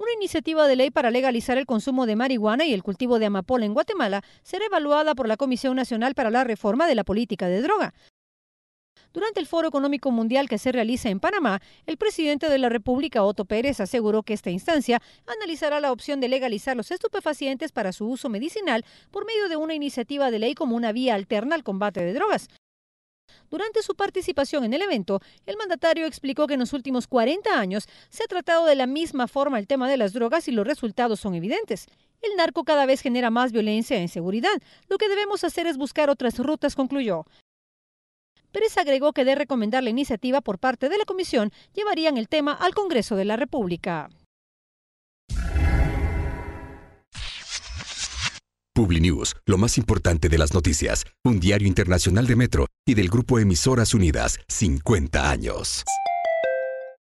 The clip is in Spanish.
Una iniciativa de ley para legalizar el consumo de marihuana y el cultivo de amapola en Guatemala será evaluada por la Comisión Nacional para la Reforma de la Política de Droga. Durante el Foro Económico Mundial que se realiza en Panamá, el presidente de la República, Otto Pérez, aseguró que esta instancia analizará la opción de legalizar los estupefacientes para su uso medicinal por medio de una iniciativa de ley como una vía alterna al combate de drogas. Durante su participación en el evento, el mandatario explicó que en los últimos 40 años se ha tratado de la misma forma el tema de las drogas y los resultados son evidentes. El narco cada vez genera más violencia e inseguridad. Lo que debemos hacer es buscar otras rutas, concluyó. Pérez agregó que de recomendar la iniciativa por parte de la Comisión, llevarían el tema al Congreso de la República. PubliNews, lo más importante de las noticias, un diario internacional de Metro y del Grupo Emisoras Unidas 50 años.